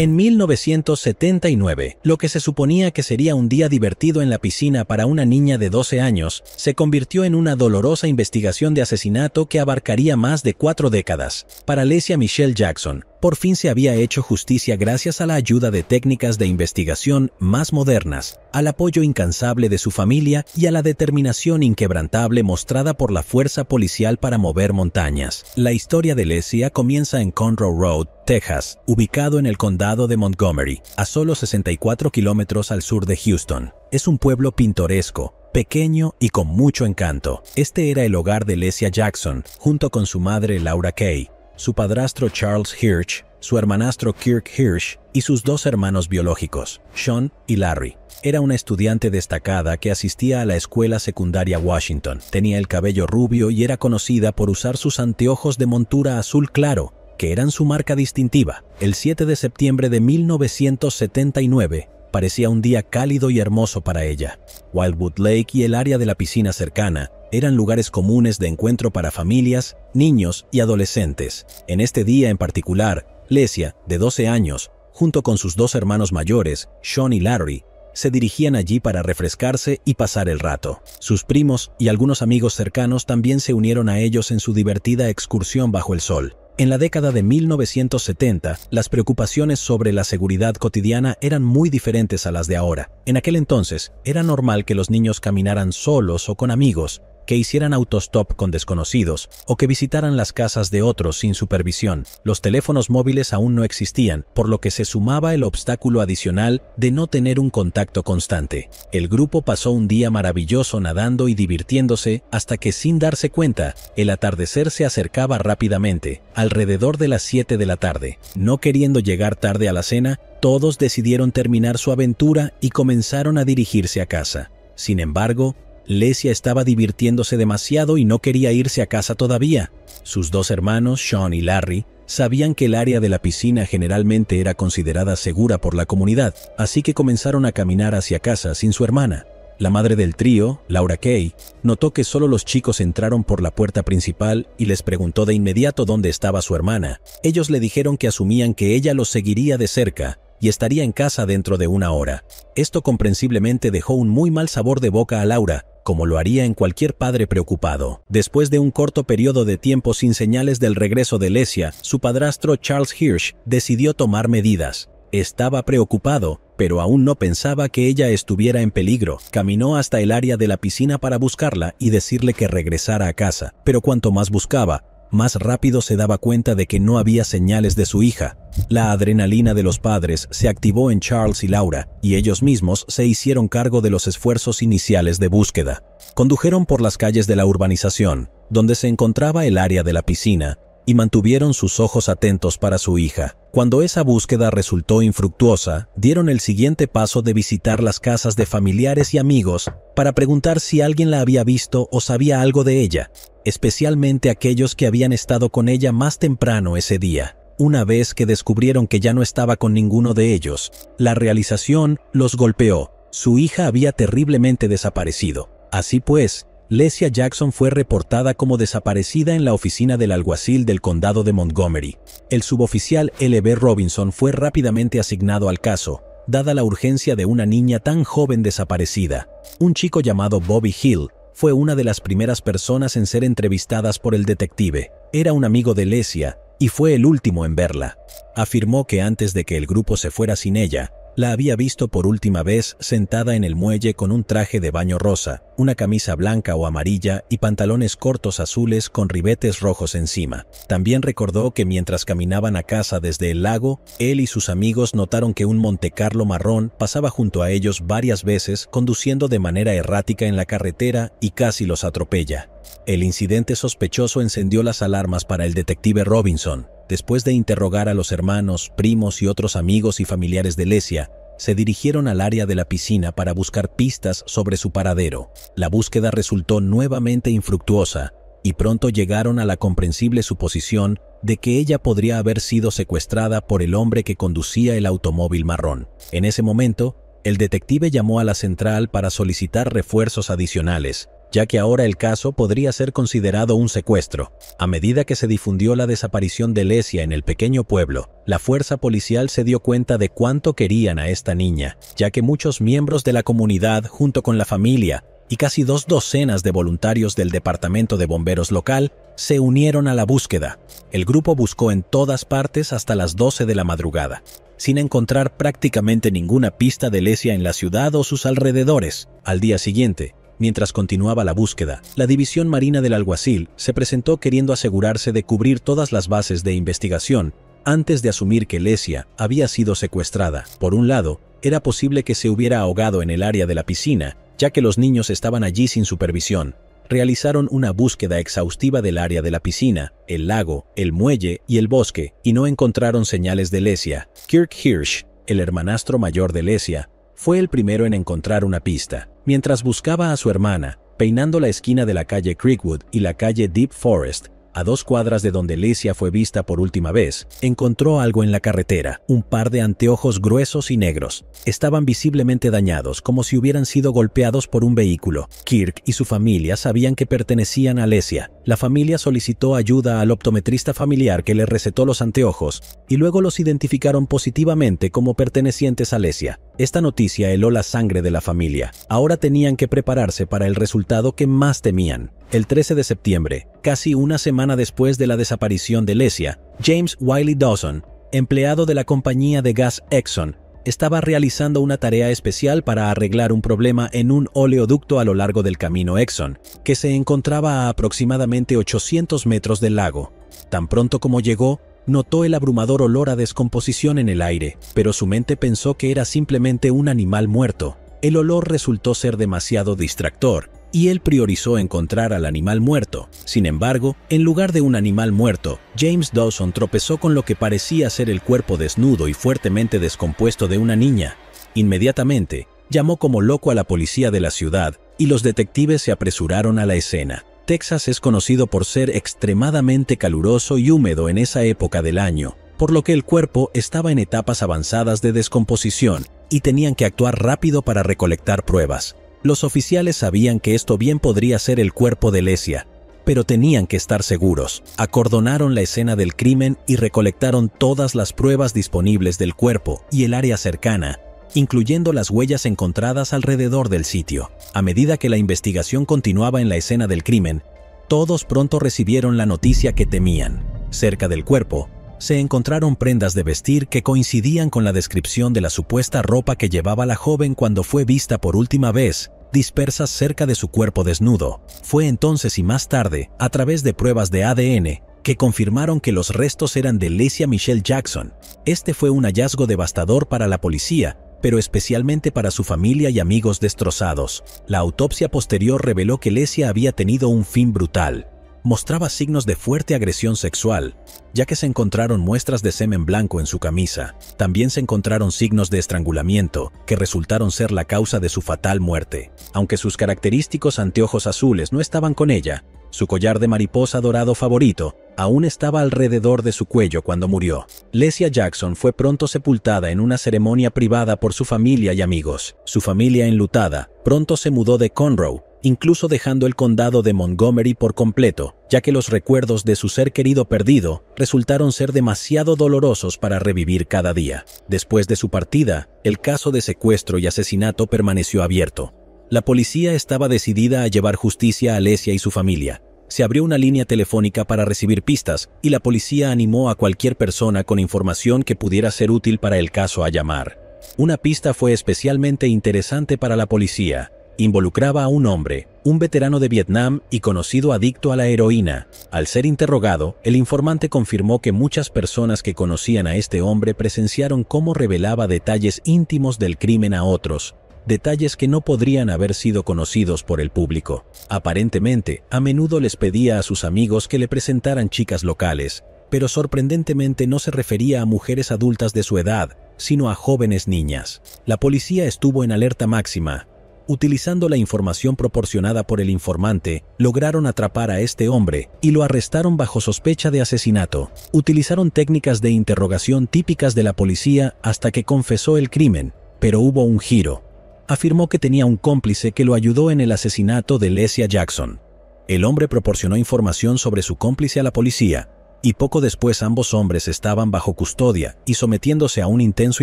En 1979, lo que se suponía que sería un día divertido en la piscina para una niña de 12 años, se convirtió en una dolorosa investigación de asesinato que abarcaría más de cuatro décadas. Para Lesia Michelle Jackson, por fin se había hecho justicia gracias a la ayuda de técnicas de investigación más modernas, al apoyo incansable de su familia y a la determinación inquebrantable mostrada por la fuerza policial para mover montañas. La historia de Lesia comienza en Conroe Road, Texas, ubicado en el condado de Montgomery, a solo 64 kilómetros al sur de Houston. Es un pueblo pintoresco, pequeño y con mucho encanto. Este era el hogar de Lesia Jackson, junto con su madre Laura Kay, su padrastro Charles Hirsch, su hermanastro Kirk Hirsch y sus dos hermanos biológicos, Sean y Larry. Era una estudiante destacada que asistía a la escuela secundaria Washington. Tenía el cabello rubio y era conocida por usar sus anteojos de montura azul claro, que eran su marca distintiva. El 7 de septiembre de 1979, parecía un día cálido y hermoso para ella. Wildwood Lake y el área de la piscina cercana eran lugares comunes de encuentro para familias, niños y adolescentes. En este día en particular, Lesia, de 12 años, junto con sus dos hermanos mayores, Sean y Larry, se dirigían allí para refrescarse y pasar el rato. Sus primos y algunos amigos cercanos también se unieron a ellos en su divertida excursión bajo el sol. En la década de 1970, las preocupaciones sobre la seguridad cotidiana eran muy diferentes a las de ahora. En aquel entonces, era normal que los niños caminaran solos o con amigos, que hicieran autostop con desconocidos o que visitaran las casas de otros sin supervisión. Los teléfonos móviles aún no existían, por lo que se sumaba el obstáculo adicional de no tener un contacto constante. El grupo pasó un día maravilloso nadando y divirtiéndose hasta que sin darse cuenta, el atardecer se acercaba rápidamente, alrededor de las 7 de la tarde. No queriendo llegar tarde a la cena, todos decidieron terminar su aventura y comenzaron a dirigirse a casa. Sin embargo, Lesia estaba divirtiéndose demasiado y no quería irse a casa todavía. Sus dos hermanos, Sean y Larry, sabían que el área de la piscina generalmente era considerada segura por la comunidad, así que comenzaron a caminar hacia casa sin su hermana. La madre del trío, Laura Kay, notó que solo los chicos entraron por la puerta principal y les preguntó de inmediato dónde estaba su hermana. Ellos le dijeron que asumían que ella los seguiría de cerca y estaría en casa dentro de una hora. Esto comprensiblemente dejó un muy mal sabor de boca a Laura, como lo haría en cualquier padre preocupado. Después de un corto periodo de tiempo sin señales del regreso de Lesia, su padrastro Charles Hirsch decidió tomar medidas. Estaba preocupado, pero aún no pensaba que ella estuviera en peligro. Caminó hasta el área de la piscina para buscarla y decirle que regresara a casa, pero cuanto más buscaba, más rápido se daba cuenta de que no había señales de su hija. La adrenalina de los padres se activó en Charles y Laura, y ellos mismos se hicieron cargo de los esfuerzos iniciales de búsqueda. Condujeron por las calles de la urbanización, donde se encontraba el área de la piscina, mantuvieron sus ojos atentos para su hija. Cuando esa búsqueda resultó infructuosa, dieron el siguiente paso de visitar las casas de familiares y amigos para preguntar si alguien la había visto o sabía algo de ella, especialmente aquellos que habían estado con ella más temprano ese día. Una vez que descubrieron que ya no estaba con ninguno de ellos, la realización los golpeó. Su hija había terriblemente desaparecido. Así pues, Lesia Jackson fue reportada como desaparecida en la oficina del alguacil del condado de Montgomery. El suboficial L.B. Robinson fue rápidamente asignado al caso, dada la urgencia de una niña tan joven desaparecida. Un chico llamado Bobby Hill fue una de las primeras personas en ser entrevistadas por el detective. Era un amigo de Lesia y fue el último en verla. Afirmó que antes de que el grupo se fuera sin ella, la había visto por última vez sentada en el muelle con un traje de baño rosa, una camisa blanca o amarilla y pantalones cortos azules con ribetes rojos encima. También recordó que mientras caminaban a casa desde el lago, él y sus amigos notaron que un Montecarlo marrón pasaba junto a ellos varias veces conduciendo de manera errática en la carretera y casi los atropella. El incidente sospechoso encendió las alarmas para el detective Robinson, después de interrogar a los hermanos, primos y otros amigos y familiares de Lesia, se dirigieron al área de la piscina para buscar pistas sobre su paradero. La búsqueda resultó nuevamente infructuosa y pronto llegaron a la comprensible suposición de que ella podría haber sido secuestrada por el hombre que conducía el automóvil marrón. En ese momento, el detective llamó a la central para solicitar refuerzos adicionales, ya que ahora el caso podría ser considerado un secuestro. A medida que se difundió la desaparición de Lesia en el pequeño pueblo, la fuerza policial se dio cuenta de cuánto querían a esta niña, ya que muchos miembros de la comunidad, junto con la familia, y casi dos docenas de voluntarios del Departamento de Bomberos local se unieron a la búsqueda. El grupo buscó en todas partes hasta las 12 de la madrugada, sin encontrar prácticamente ninguna pista de Lesia en la ciudad o sus alrededores. Al día siguiente, Mientras continuaba la búsqueda, la División Marina del Alguacil se presentó queriendo asegurarse de cubrir todas las bases de investigación antes de asumir que Lesia había sido secuestrada. Por un lado, era posible que se hubiera ahogado en el área de la piscina, ya que los niños estaban allí sin supervisión. Realizaron una búsqueda exhaustiva del área de la piscina, el lago, el muelle y el bosque, y no encontraron señales de Lesia. Kirk Hirsch, el hermanastro mayor de Lesia, fue el primero en encontrar una pista. Mientras buscaba a su hermana, peinando la esquina de la calle Creekwood y la calle Deep Forest, a dos cuadras de donde Lesia fue vista por última vez, encontró algo en la carretera, un par de anteojos gruesos y negros. Estaban visiblemente dañados, como si hubieran sido golpeados por un vehículo. Kirk y su familia sabían que pertenecían a Lesia. La familia solicitó ayuda al optometrista familiar que le recetó los anteojos y luego los identificaron positivamente como pertenecientes a Lesia. Esta noticia heló la sangre de la familia. Ahora tenían que prepararse para el resultado que más temían. El 13 de septiembre, casi una semana después de la desaparición de Lesia, James Wiley Dawson, empleado de la compañía de gas Exxon, estaba realizando una tarea especial para arreglar un problema en un oleoducto a lo largo del camino Exxon, que se encontraba a aproximadamente 800 metros del lago. Tan pronto como llegó, notó el abrumador olor a descomposición en el aire, pero su mente pensó que era simplemente un animal muerto. El olor resultó ser demasiado distractor, y él priorizó encontrar al animal muerto. Sin embargo, en lugar de un animal muerto, James Dawson tropezó con lo que parecía ser el cuerpo desnudo y fuertemente descompuesto de una niña. Inmediatamente, llamó como loco a la policía de la ciudad, y los detectives se apresuraron a la escena. Texas es conocido por ser extremadamente caluroso y húmedo en esa época del año, por lo que el cuerpo estaba en etapas avanzadas de descomposición y tenían que actuar rápido para recolectar pruebas. Los oficiales sabían que esto bien podría ser el cuerpo de Lesia, pero tenían que estar seguros. Acordonaron la escena del crimen y recolectaron todas las pruebas disponibles del cuerpo y el área cercana, incluyendo las huellas encontradas alrededor del sitio. A medida que la investigación continuaba en la escena del crimen, todos pronto recibieron la noticia que temían. Cerca del cuerpo, se encontraron prendas de vestir que coincidían con la descripción de la supuesta ropa que llevaba la joven cuando fue vista por última vez, dispersas cerca de su cuerpo desnudo. Fue entonces y más tarde, a través de pruebas de ADN, que confirmaron que los restos eran de Lesia Michelle Jackson. Este fue un hallazgo devastador para la policía, pero especialmente para su familia y amigos destrozados. La autopsia posterior reveló que Lesia había tenido un fin brutal. Mostraba signos de fuerte agresión sexual, ya que se encontraron muestras de semen blanco en su camisa. También se encontraron signos de estrangulamiento, que resultaron ser la causa de su fatal muerte. Aunque sus característicos anteojos azules no estaban con ella, su collar de mariposa dorado favorito aún estaba alrededor de su cuello cuando murió. Lesia Jackson fue pronto sepultada en una ceremonia privada por su familia y amigos. Su familia enlutada pronto se mudó de Conroe, incluso dejando el condado de Montgomery por completo, ya que los recuerdos de su ser querido perdido resultaron ser demasiado dolorosos para revivir cada día. Después de su partida, el caso de secuestro y asesinato permaneció abierto. La policía estaba decidida a llevar justicia a Lesia y su familia, se abrió una línea telefónica para recibir pistas y la policía animó a cualquier persona con información que pudiera ser útil para el caso a llamar. Una pista fue especialmente interesante para la policía. Involucraba a un hombre, un veterano de Vietnam y conocido adicto a la heroína. Al ser interrogado, el informante confirmó que muchas personas que conocían a este hombre presenciaron cómo revelaba detalles íntimos del crimen a otros, detalles que no podrían haber sido conocidos por el público. Aparentemente, a menudo les pedía a sus amigos que le presentaran chicas locales, pero sorprendentemente no se refería a mujeres adultas de su edad, sino a jóvenes niñas. La policía estuvo en alerta máxima. Utilizando la información proporcionada por el informante, lograron atrapar a este hombre y lo arrestaron bajo sospecha de asesinato. Utilizaron técnicas de interrogación típicas de la policía hasta que confesó el crimen, pero hubo un giro afirmó que tenía un cómplice que lo ayudó en el asesinato de Lesia Jackson. El hombre proporcionó información sobre su cómplice a la policía, y poco después ambos hombres estaban bajo custodia y sometiéndose a un intenso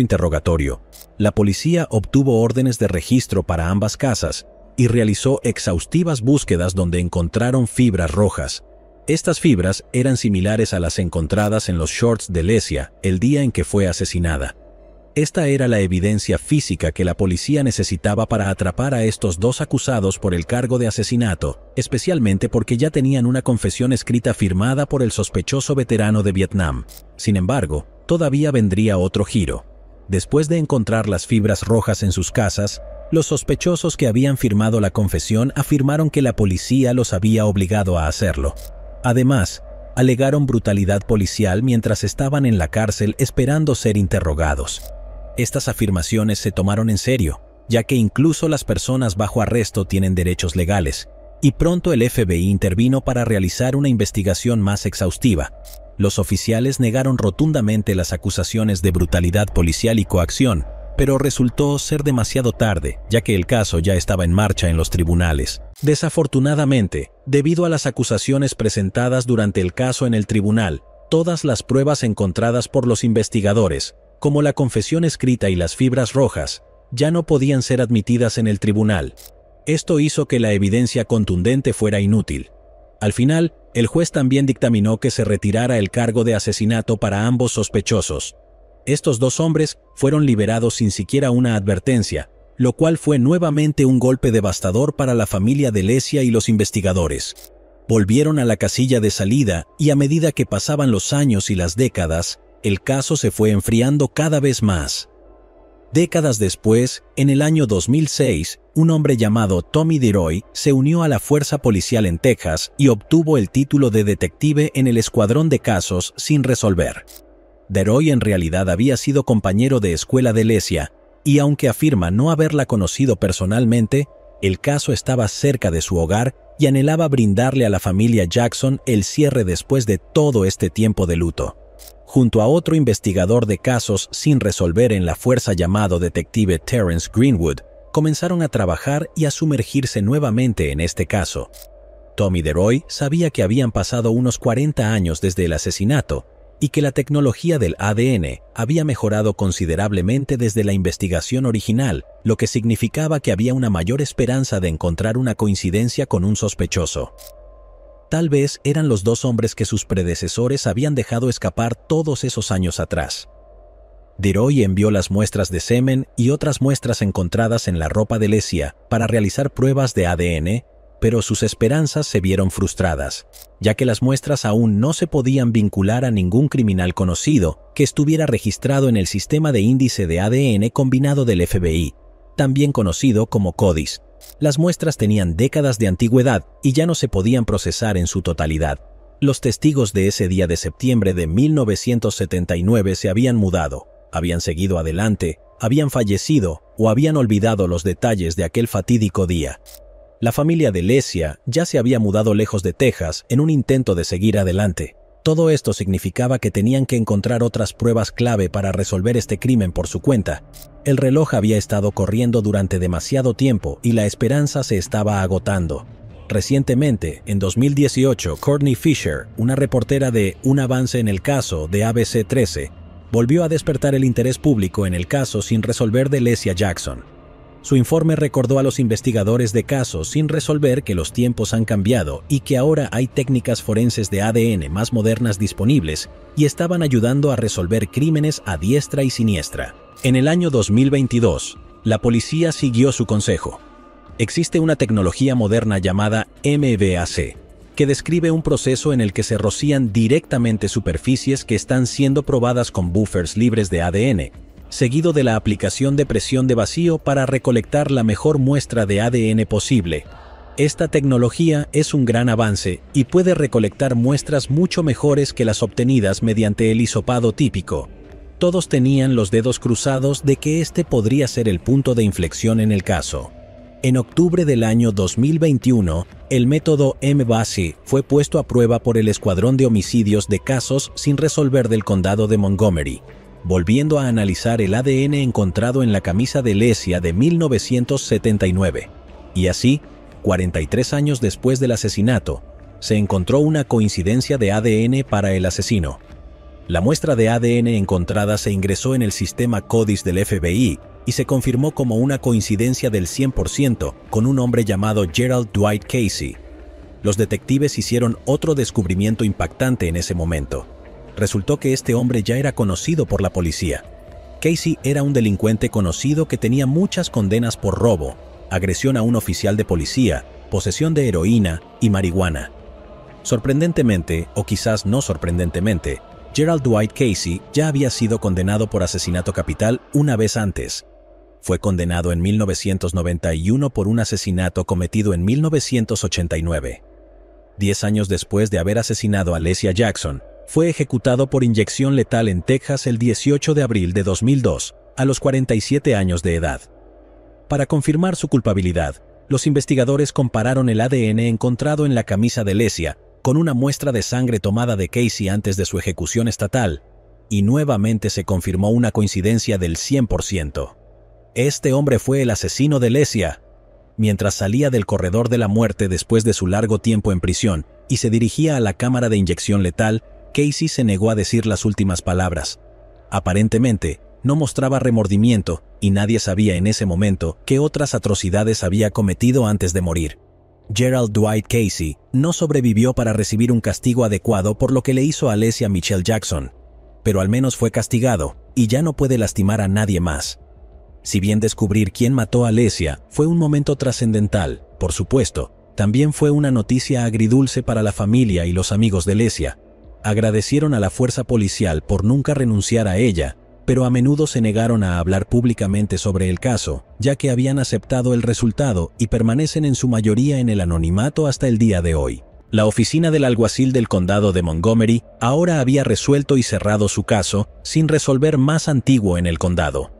interrogatorio. La policía obtuvo órdenes de registro para ambas casas y realizó exhaustivas búsquedas donde encontraron fibras rojas. Estas fibras eran similares a las encontradas en los shorts de Lesia el día en que fue asesinada. Esta era la evidencia física que la policía necesitaba para atrapar a estos dos acusados por el cargo de asesinato, especialmente porque ya tenían una confesión escrita firmada por el sospechoso veterano de Vietnam. Sin embargo, todavía vendría otro giro. Después de encontrar las fibras rojas en sus casas, los sospechosos que habían firmado la confesión afirmaron que la policía los había obligado a hacerlo. Además, alegaron brutalidad policial mientras estaban en la cárcel esperando ser interrogados. Estas afirmaciones se tomaron en serio, ya que incluso las personas bajo arresto tienen derechos legales, y pronto el FBI intervino para realizar una investigación más exhaustiva. Los oficiales negaron rotundamente las acusaciones de brutalidad policial y coacción, pero resultó ser demasiado tarde, ya que el caso ya estaba en marcha en los tribunales. Desafortunadamente, debido a las acusaciones presentadas durante el caso en el tribunal, todas las pruebas encontradas por los investigadores como la confesión escrita y las fibras rojas, ya no podían ser admitidas en el tribunal. Esto hizo que la evidencia contundente fuera inútil. Al final, el juez también dictaminó que se retirara el cargo de asesinato para ambos sospechosos. Estos dos hombres fueron liberados sin siquiera una advertencia, lo cual fue nuevamente un golpe devastador para la familia de Lesia y los investigadores. Volvieron a la casilla de salida y a medida que pasaban los años y las décadas, el caso se fue enfriando cada vez más. Décadas después, en el año 2006, un hombre llamado Tommy DeRoy se unió a la fuerza policial en Texas y obtuvo el título de detective en el escuadrón de casos sin resolver. DeRoy en realidad había sido compañero de escuela de Lesia, y aunque afirma no haberla conocido personalmente, el caso estaba cerca de su hogar y anhelaba brindarle a la familia Jackson el cierre después de todo este tiempo de luto junto a otro investigador de casos sin resolver en la fuerza llamado detective Terence Greenwood, comenzaron a trabajar y a sumergirse nuevamente en este caso. Tommy DeRoy sabía que habían pasado unos 40 años desde el asesinato y que la tecnología del ADN había mejorado considerablemente desde la investigación original, lo que significaba que había una mayor esperanza de encontrar una coincidencia con un sospechoso. Tal vez eran los dos hombres que sus predecesores habían dejado escapar todos esos años atrás. Deroy envió las muestras de semen y otras muestras encontradas en la ropa de Lesia para realizar pruebas de ADN, pero sus esperanzas se vieron frustradas, ya que las muestras aún no se podían vincular a ningún criminal conocido que estuviera registrado en el sistema de índice de ADN combinado del FBI, también conocido como CODIS, las muestras tenían décadas de antigüedad y ya no se podían procesar en su totalidad. Los testigos de ese día de septiembre de 1979 se habían mudado, habían seguido adelante, habían fallecido o habían olvidado los detalles de aquel fatídico día. La familia de Lesia ya se había mudado lejos de Texas en un intento de seguir adelante. Todo esto significaba que tenían que encontrar otras pruebas clave para resolver este crimen por su cuenta. El reloj había estado corriendo durante demasiado tiempo y la esperanza se estaba agotando. Recientemente, en 2018, Courtney Fisher, una reportera de Un avance en el caso de ABC 13, volvió a despertar el interés público en el caso sin resolver de Lesia Jackson. Su informe recordó a los investigadores de casos sin resolver que los tiempos han cambiado y que ahora hay técnicas forenses de ADN más modernas disponibles y estaban ayudando a resolver crímenes a diestra y siniestra. En el año 2022, la policía siguió su consejo. Existe una tecnología moderna llamada MBAC, que describe un proceso en el que se rocían directamente superficies que están siendo probadas con buffers libres de ADN seguido de la aplicación de presión de vacío para recolectar la mejor muestra de ADN posible. Esta tecnología es un gran avance y puede recolectar muestras mucho mejores que las obtenidas mediante el hisopado típico. Todos tenían los dedos cruzados de que este podría ser el punto de inflexión en el caso. En octubre del año 2021, el método M-Basi fue puesto a prueba por el Escuadrón de Homicidios de Casos sin Resolver del Condado de Montgomery, volviendo a analizar el ADN encontrado en la camisa de Lesia de 1979. Y así, 43 años después del asesinato, se encontró una coincidencia de ADN para el asesino. La muestra de ADN encontrada se ingresó en el sistema CODIS del FBI y se confirmó como una coincidencia del 100% con un hombre llamado Gerald Dwight Casey. Los detectives hicieron otro descubrimiento impactante en ese momento resultó que este hombre ya era conocido por la policía. Casey era un delincuente conocido que tenía muchas condenas por robo, agresión a un oficial de policía, posesión de heroína y marihuana. Sorprendentemente, o quizás no sorprendentemente, Gerald Dwight Casey ya había sido condenado por asesinato capital una vez antes. Fue condenado en 1991 por un asesinato cometido en 1989. Diez años después de haber asesinado a Lesia Jackson, fue ejecutado por inyección letal en Texas el 18 de abril de 2002, a los 47 años de edad. Para confirmar su culpabilidad, los investigadores compararon el ADN encontrado en la camisa de Lesia con una muestra de sangre tomada de Casey antes de su ejecución estatal, y nuevamente se confirmó una coincidencia del 100%. Este hombre fue el asesino de Lesia. Mientras salía del corredor de la muerte después de su largo tiempo en prisión y se dirigía a la cámara de inyección letal, Casey se negó a decir las últimas palabras. Aparentemente, no mostraba remordimiento y nadie sabía en ese momento qué otras atrocidades había cometido antes de morir. Gerald Dwight Casey no sobrevivió para recibir un castigo adecuado por lo que le hizo a Alessia Michelle Jackson, pero al menos fue castigado y ya no puede lastimar a nadie más. Si bien descubrir quién mató a Alessia fue un momento trascendental, por supuesto, también fue una noticia agridulce para la familia y los amigos de Lesia, agradecieron a la fuerza policial por nunca renunciar a ella, pero a menudo se negaron a hablar públicamente sobre el caso, ya que habían aceptado el resultado y permanecen en su mayoría en el anonimato hasta el día de hoy. La oficina del alguacil del condado de Montgomery ahora había resuelto y cerrado su caso sin resolver más antiguo en el condado.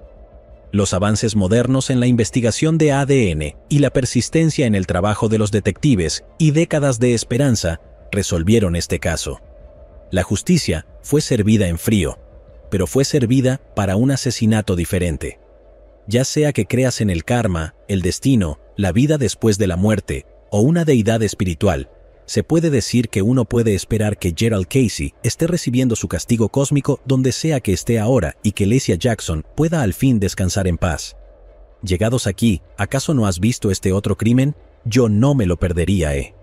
Los avances modernos en la investigación de ADN y la persistencia en el trabajo de los detectives y décadas de esperanza resolvieron este caso. La justicia fue servida en frío, pero fue servida para un asesinato diferente. Ya sea que creas en el karma, el destino, la vida después de la muerte, o una deidad espiritual, se puede decir que uno puede esperar que Gerald Casey esté recibiendo su castigo cósmico donde sea que esté ahora y que Lesia Jackson pueda al fin descansar en paz. Llegados aquí, ¿acaso no has visto este otro crimen? Yo no me lo perdería, eh.